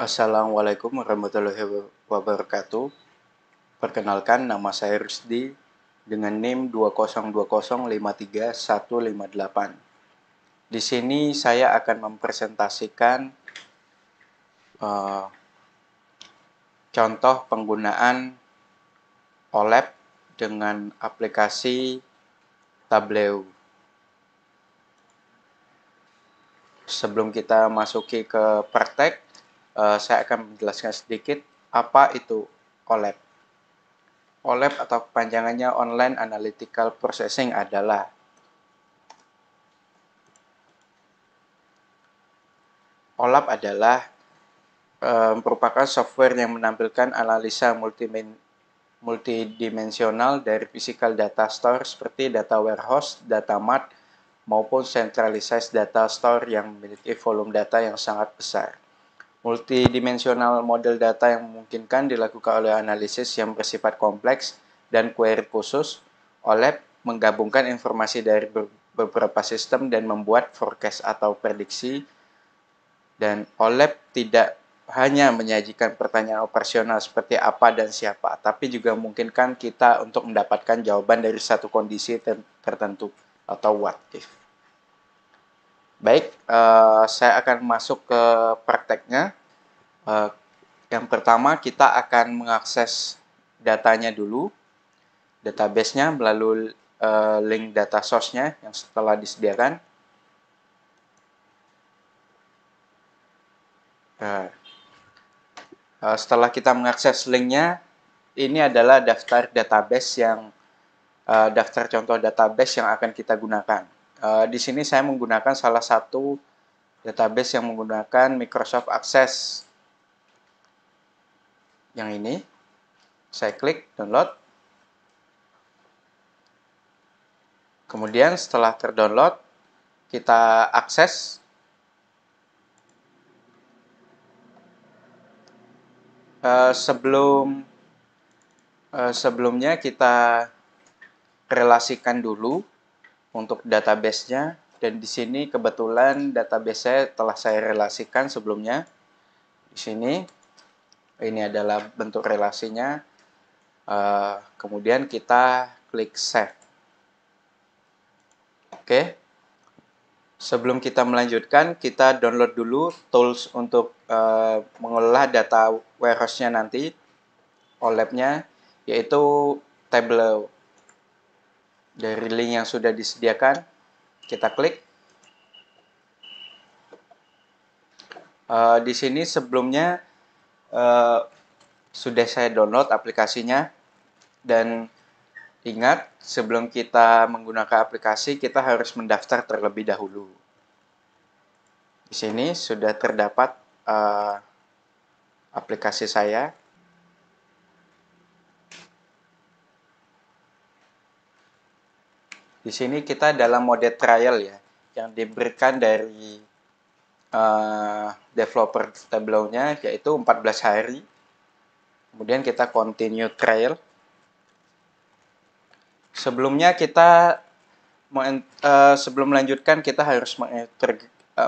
Assalamualaikum warahmatullahi wabarakatuh. Perkenalkan nama saya Rusdi dengan NIM 202053158. Di sini saya akan mempresentasikan uh, contoh penggunaan OLED dengan aplikasi Tableau. Sebelum kita masuki ke praktek, Eh, saya akan menjelaskan sedikit apa itu OLAP. E OLAP e atau kepanjangannya Online Analytical Processing adalah OLAP e adalah e, merupakan software yang menampilkan analisa multidimensional dari physical data store seperti data warehouse, data mart, maupun centralized data store yang memiliki volume data yang sangat besar multidimensional model data yang memungkinkan dilakukan oleh analisis yang bersifat kompleks dan query khusus oleh menggabungkan informasi dari beberapa sistem dan membuat forecast atau prediksi dan OLAP tidak hanya menyajikan pertanyaan operasional seperti apa dan siapa, tapi juga memungkinkan kita untuk mendapatkan jawaban dari satu kondisi tertentu atau what if. Baik, eh, saya akan masuk ke prakteknya. Eh, yang pertama kita akan mengakses datanya dulu, database-nya melalui uh, link data source-nya yang setelah disediakan. uh, setelah kita mengakses linknya, ini adalah daftar database yang uh, daftar contoh database yang akan kita gunakan. Uh, di sini saya menggunakan salah satu database yang menggunakan Microsoft Access yang ini. Saya klik download. Kemudian setelah terdownload, kita akses. Uh, sebelum uh, sebelumnya kita relasikan dulu untuk databasenya dan di sini kebetulan database saya telah saya relasikan sebelumnya di sini ini adalah bentuk relasinya eh, kemudian kita klik save oke okay. sebelum kita melanjutkan kita download dulu tools untuk eh, mengolah data warehouse-nya nanti OLAP-nya yaitu Tableau dari link yang sudah disediakan kita klik uh, di sini sebelumnya Eh, sudah saya download aplikasinya dan ingat sebelum kita menggunakan aplikasi kita harus mendaftar terlebih dahulu. Di sini sudah terdapat uh, aplikasi saya. Di sini kita dalam mode trial ya, yang diberikan dari uh, developer Tableau-nya yaitu 14 hari. Kemudian kita continue trail. Sebelumnya kita uh, sebelum melanjutkan kita harus eh,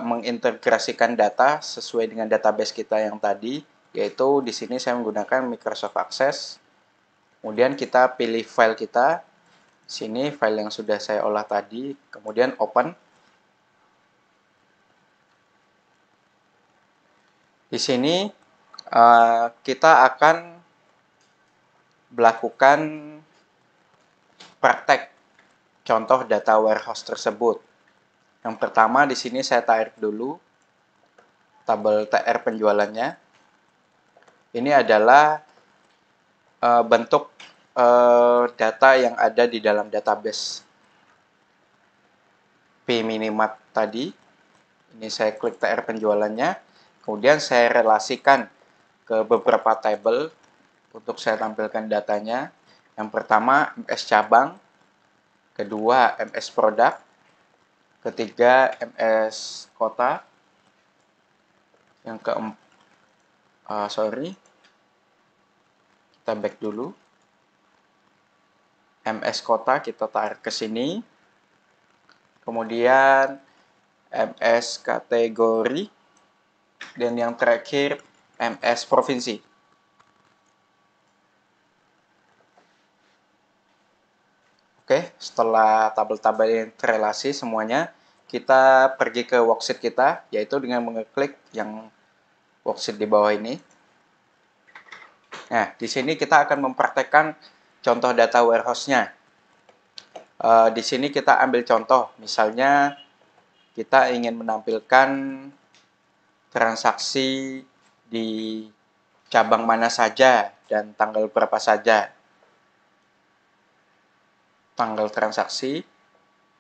mengintegrasikan data sesuai dengan database kita yang tadi, yaitu di sini saya menggunakan Microsoft Access. Kemudian kita pilih file kita. Sini file yang sudah saya olah tadi, kemudian open. Di sini uh, kita akan melakukan praktek contoh data warehouse tersebut. Yang pertama di sini saya tarik dulu tabel TR penjualannya. Ini adalah uh, bentuk uh, data yang ada di dalam database P Minimat tadi. Ini saya klik TR penjualannya Kemudian saya relasikan ke beberapa tabel untuk saya tampilkan datanya. Yang pertama MS cabang, kedua MS produk, ketiga MS kota, yang keempat uh, eh, sorry kita back dulu MS kota kita tarik ke sini kemudian MS kategori dan yang terakhir MS provinsi. Oke, setelah tabel-tabel yang terrelasi semuanya, kita pergi ke worksheet kita, yaitu dengan mengeklik yang worksheet di bawah ini. Nah, di sini kita akan mempraktekkan contoh data warehouse-nya. E, di sini kita ambil contoh, misalnya kita ingin menampilkan transaksi di cabang mana saja dan tanggal berapa saja. Tanggal transaksi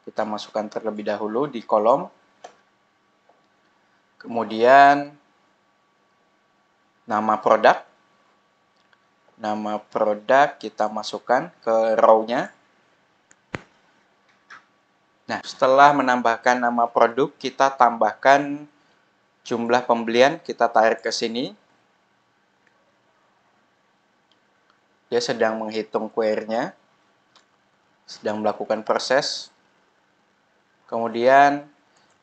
kita masukkan terlebih dahulu di kolom. Kemudian nama produk. Nama produk kita masukkan ke row-nya. Nah, setelah menambahkan nama produk, kita tambahkan jumlah pembelian kita tarik ke sini. Dia sedang menghitung query-nya, sedang melakukan proses. Kemudian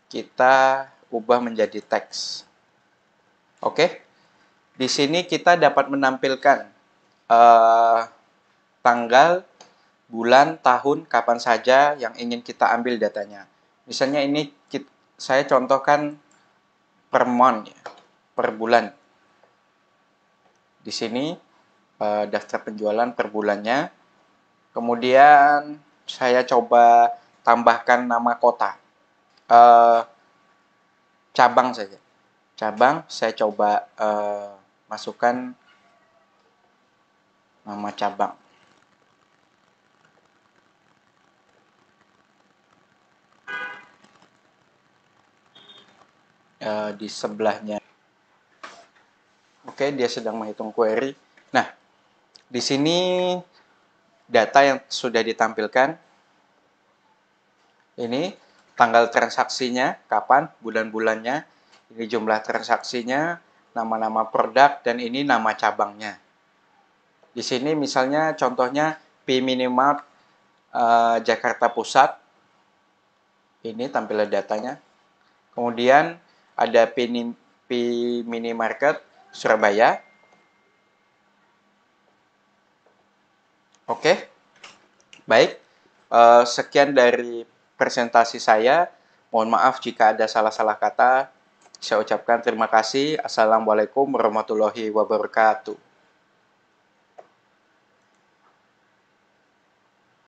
kita ubah menjadi teks. Oke, di sini kita dapat menampilkan uh, tanggal, bulan, tahun, kapan saja yang ingin kita ambil datanya. Misalnya ini kita, saya contohkan per month ya, per bulan. Di sini uh, daftar penjualan per bulannya. Kemudian saya coba tambahkan nama kota. Uh, cabang saja. Cabang saya coba uh, masukkan nama cabang. Eh, di sebelahnya. Oke, dia sedang menghitung query. Nah, di sini data yang sudah ditampilkan ini tanggal transaksinya, kapan, bulan-bulannya, ini jumlah transaksinya, nama-nama produk dan ini nama cabangnya. Di sini misalnya contohnya P Minimart uh, eh, Jakarta Pusat. Ini tampilan datanya. Kemudian ada P, mini market Surabaya. Oke, baik. Eh, sekian dari presentasi saya. Mohon maaf jika ada salah-salah kata. Saya ucapkan terima kasih. Assalamualaikum warahmatullahi wabarakatuh.